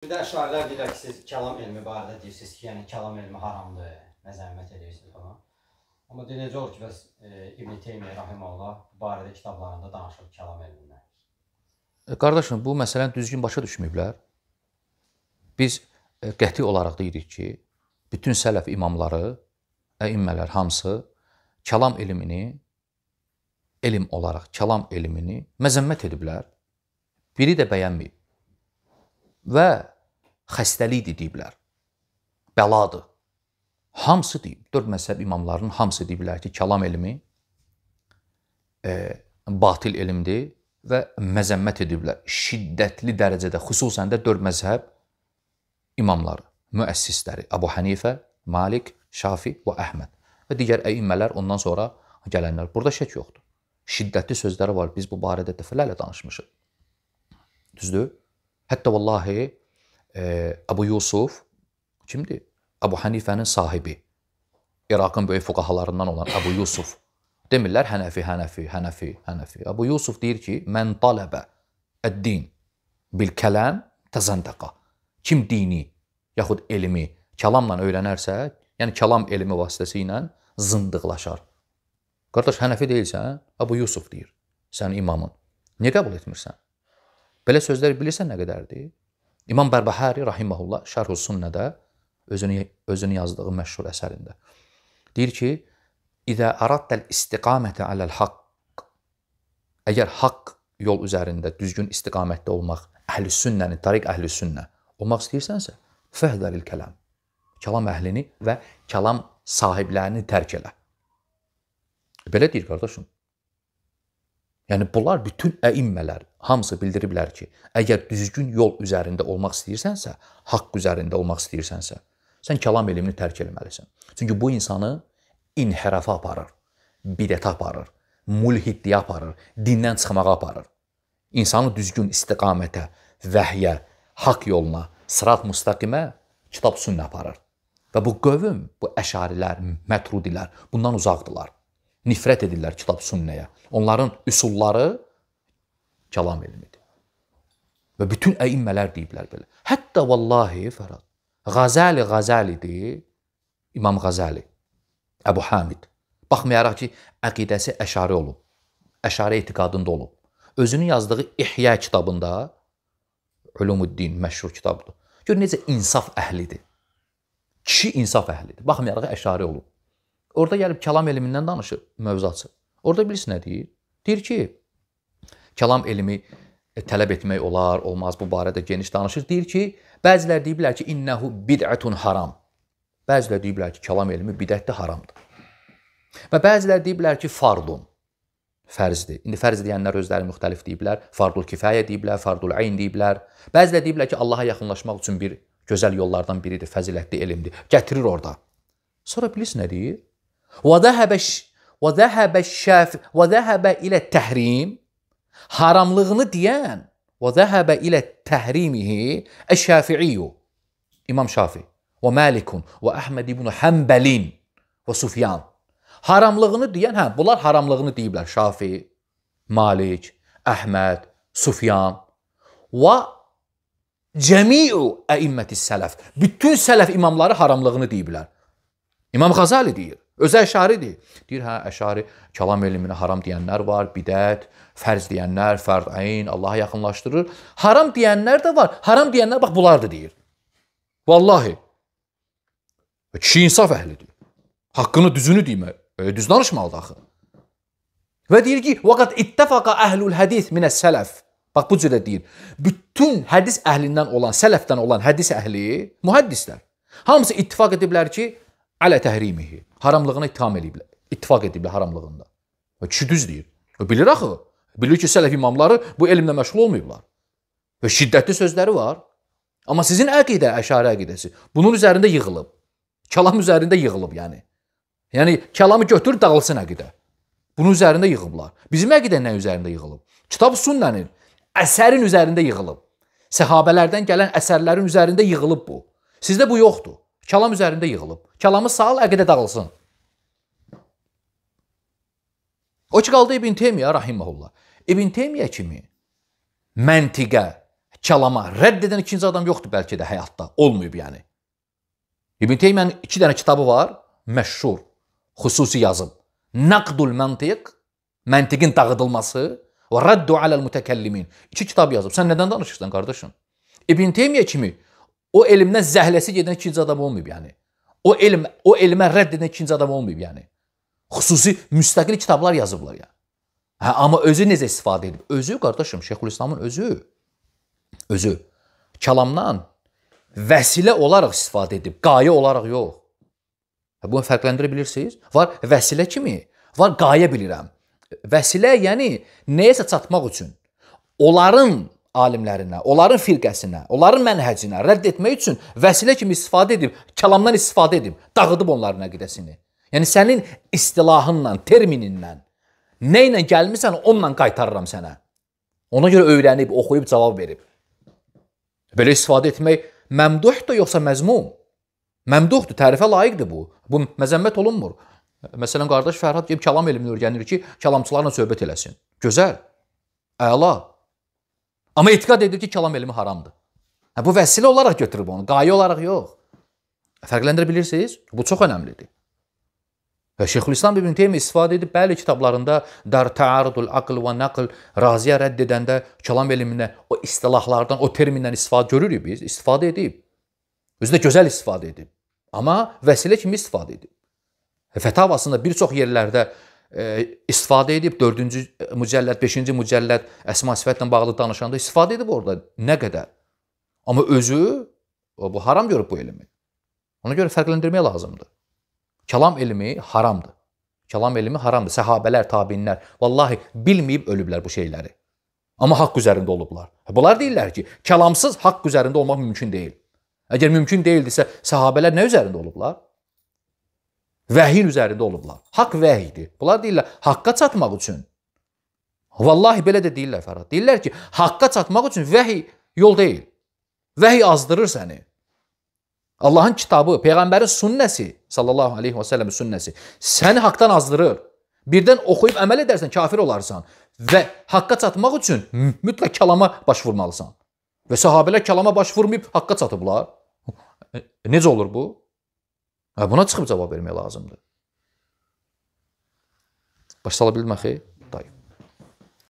Bir də şairlər deyirlər ki, siz kəlam elmi barədə deyirsiniz ki, yəni kəlam elmi haramdır, məzəmmət edirsiniz falan. Amma necə olur ki, bəs e, İbn Teymiyyə rahimehullah bu barədə kitablarında danışıb kəlam elmindən. E, qardaşım, bu məsələni düzgün başa düşməyiblər. Biz e, qəti olaraq deyirik ki, bütün sələf imamları, əimmələr hamısı kəlam elmini elm olaraq kəlam elmini məzəmmət ediblər. Biri də bəyənməyib. Və xəstəlikdir deyiblər. Bəladır. Hamısı deyib. Dörd məzhəb imamlarının hamısı deyiblər ki, kəlam elmi e, batil elmdir və məzəmmət ediblər. Şiddətli dərəcədə, xüsusən də dörd məzhəb imamları, müəssisləri Əbu Hənifə, Malik, Şafi və Əhməd və digər əimmələr ondan sonra gələnlər. Burada şək yoxdur. Şiddətli sözləri var. Biz bu barədə dəfələrlə danışmışıq. Düzdür? Hətta vallahi e, Abu Yusuf kimdir? Abu Hanifənin sahibi. İraqın böyük fuqahalarından olan Abu Yusuf. Demirlər Hənəfi, Hənəfi, Hənəfi, Hənəfi. Abu Yusuf deyir ki, mən talabə əd-din bil kələm təzəndəqa. Kim dini yaxud elmi kəlamla öyrənərsə, yəni kəlam elmi vasitəsilə zındıqlaşar. Qardaş, Hənəfi deyilsən, Abu Yusuf deyir, sənin imamın. Niyə qəbul etmirsən? Belə sözlər bilirsən nə qədərdir? İmam Bərbəhəri rahimehullah Şərh-ü Sünnədə özünü özünü yazdığı məşhur əsərində deyir ki: "İzə aradtəl istiqamətə aləl haqq" Əgər haqq yol üzərində düzgün istiqamətdə olmaq, əhlüsünnəni, tariq əhlüsünnə olmaq istəyirsənsə, fəhdəlil kəlam. Kəlam əhlini və kəlam sahiblərini tərk elə. Belə deyir qardaşım. Yəni bunlar bütün əimmələrdir hamısı bildiriblər ki, əgər düzgün yol üzərində olmaq istəyirsənsə, haqq üzərində olmaq istəyirsənsə, sən kəlam elmini tərk etməlisən. Çünki bu insanı inhirafa aparır, bidətə aparır, mulhidliyə aparır, dindən çıxmağa aparır. İnsanı düzgün istiqamətə, vəhyə, haqq yoluna, sırat müstəqimə, kitab sünnə aparır. Və bu qövm, bu əşarilər, mətrudilər bundan uzaqdılar. Nifrət edirlər kitab sünnəyə. Onların üsulları kəlam elmidir. Və bütün əimmələr deyiblər belə. Hətta vallahi Fərad, Qazali Qazalidir, İmam Qazali, Əbu Hamid. Baxmayaraq ki, əqidəsi əşari olub, əşari etiqadında olub. Özünün yazdığı İhya kitabında, Ulumuddin məşhur kitabdır. Gör necə insaf əhlidir. Kişi insaf əhlidir. Baxmayaraq əşari olub. Orada gəlib kəlam elmindən danışır mövzu açır. Orada bilirsən nə deyir? Deyir ki, kəlam elmi e, tələb etmək olar, olmaz bu barədə geniş danışır. Deyir ki, bəzilər deyiblər ki, innəhu bid'ətun haram. Bəzilər deyiblər ki, kəlam elmi bidətdir, haramdır. Və bəzilər deyiblər ki, fardun fərzdir. İndi fərz deyənlər özləri müxtəlif deyiblər. Fardul kifayə deyiblər, fardul ayn deyiblər. Bəzilər deyiblər ki, Allaha yaxınlaşmaq üçün bir gözəl yollardan biridir, fəzilətli elmdir. Gətirir orada. Sonra bilis nə deyir? Və zəhəbə və zəhəbə şəf və zəhəbə ilə təhrim haramlığını deyən və zəhəbə ilə təhrimihi əş-Şafi'iyyu İmam Şafi və Malikun və Əhməd ibn Həmbəlin və Sufyan haramlığını deyən, hə, bunlar haramlığını deyiblər. Şafi, Malik, Əhməd, Sufyan və cəmiu əimmətis sələf. Bütün sələf imamları haramlığını deyiblər. İmam Xazali deyir. Özü əşaridir. Deyir, hə, əşari kəlam elminə haram deyənlər var, bidət, fərz deyənlər, fərd ayn, Allaha yaxınlaşdırır. Haram deyənlər də var. Haram deyənlər bax bunlardır deyir. Vallahi. Kişi insaf əhlidir. Haqqını, düzünü demə. E, düz danışmalıdır axı. Və deyir ki, "Vaqat ittafaqa ahlul hadis min as-salaf." Bax bu cürə deyir. Bütün hədis əhlindən olan, sələfdən olan hədis əhli, mühəddislər hamısı ittifaq ediblər ki, "Ala tahrimihi." haramlığına ittiham ediblər. İttifaq ediblər haramlığında. Və kişi düz deyir. Və bilir axı. Bilir ki, sələf imamları bu elmlə məşğul olmayıblar. Və şiddətli sözləri var. Amma sizin əqidə, əşari əqidəsi bunun üzərində yığılıb. Kəlam üzərində yığılıb yəni. Yəni kəlamı götür dağılsın əqidə. Bunun üzərində yığıblar. Bizim əqidə nə üzərində yığılıb? Kitab sünnənin əsərin üzərində yığılıb. Səhabələrdən gələn əsərlərin üzərində yığılıb bu. Sizdə bu yoxdur. Kəlam üzərində yığılıb. Kəlamı sal, əqidə dağılsın. O ki qaldı İbn Teymiyyə rahimehullah. İbn Teymiyyə kimi məntiqə, kəlama rədd edən ikinci adam yoxdur bəlkə də həyatda. Olmayıb yəni. İbn Teymiyənin 2 dənə kitabı var, məşhur, xüsusi yazıb. Naqdul Mantiq, məntiqin dağıdılması və Raddu alal Mutekellimin. 2 kitab yazıb. Sən nədən danışırsan qardaşım? İbn Teymiyyə kimi O elmdən zəhləsi gedən ikinci adam olmayıb yəni. O elm, o elmə rədd edən ikinci adam olmayıb yəni. Xüsusi müstəqil kitablar yazıblar ya. Yəni. Hə, amma özü necə istifadə edib? Özü qardaşım Şeyxülislamın özü özü kəlamdan vəsilə olaraq istifadə edib, qayə olaraq yox. Hə, bunu fərqləndirə bilirsiniz? Var vəsilə kimi, var qayə bilirəm. Vəsilə yəni nəyəsə çatmaq üçün onların alimlərinə, onların firqəsinə, onların mənhəcinə rədd etmək üçün vəsilə kimi istifadə edib, kəlamdan istifadə edib, dağıdıb onların əqidəsini. Yəni sənin istilahınla, termininlə, nə ilə gəlmisən, onunla qaytarıram sənə. Ona görə öyrənib, oxuyub cavab verib. Belə istifadə etmək məmduhdur yoxsa məzmum? Məmduhdur, tərifə layiqdir bu. Bu məzəmmət olunmur. Məsələn, qardaş Fərhad deyib kəlam elmini öyrənir ki, kəlamçılarla söhbət eləsin. Gözəl. Əla. Amma etiqad edir ki, kəlam elmi haramdır. Hə, bu vəsilə olaraq götürüb onu, qayə olaraq yox. Fərqləndirə bilirsiniz? Bu çox önəmlidir. Və Şeyxülislam İbn Teymiyyə istifadə edib bəli kitablarında Dar Ta'arudul Aql və Naql Raziyə rədd edəndə kəlam elminə o istilahlardan, o termindən istifadə görürük biz, istifadə edib. Özü də gözəl istifadə edib. Amma vəsilə kimi istifadə edib. Fətavasında bir çox yerlərdə E, istifadə edib 4-cü e, mücəlləd, 5-ci mücəlləd əsma sifətlə bağlı danışanda istifadə edib orada nə qədər. Amma özü bu haram görüb bu elmi. Ona görə fərqləndirmək lazımdır. Kəlam elmi haramdır. Kəlam elmi haramdır. Səhabələr, təbiinlər vallahi bilməyib ölüblər bu şeyləri. Amma haqq üzərində olublar. E, bunlar deyirlər ki, kəlamsız haqq üzərində olmaq mümkün deyil. Əgər mümkün deyildisə, səhabələr nə üzərində olublar? Vəhyin üzərində olublar. Haqq vəhiydir. Bunlar deyirlər, haqqa çatmaq üçün. Vallahi belə də deyirlər Fərad. Deyirlər ki, haqqa çatmaq üçün vəhiy yol deyil. Vəhiy azdırır səni. Allahın kitabı, Peyğəmbərin sünnəsi, sallallahu aleyhi və səlləmin sünnəsi səni haqdan azdırır. Birdən oxuyub əməl edərsən, kafir olarsan və haqqa çatmaq üçün mütləq kəlama baş vurmalısan. Və sahabələr kəlama baş vurmayıb haqqa çatıblar. E, e, necə olur bu? Buna çıxıb cavab vermək lazımdır. Başa sala bildim axı?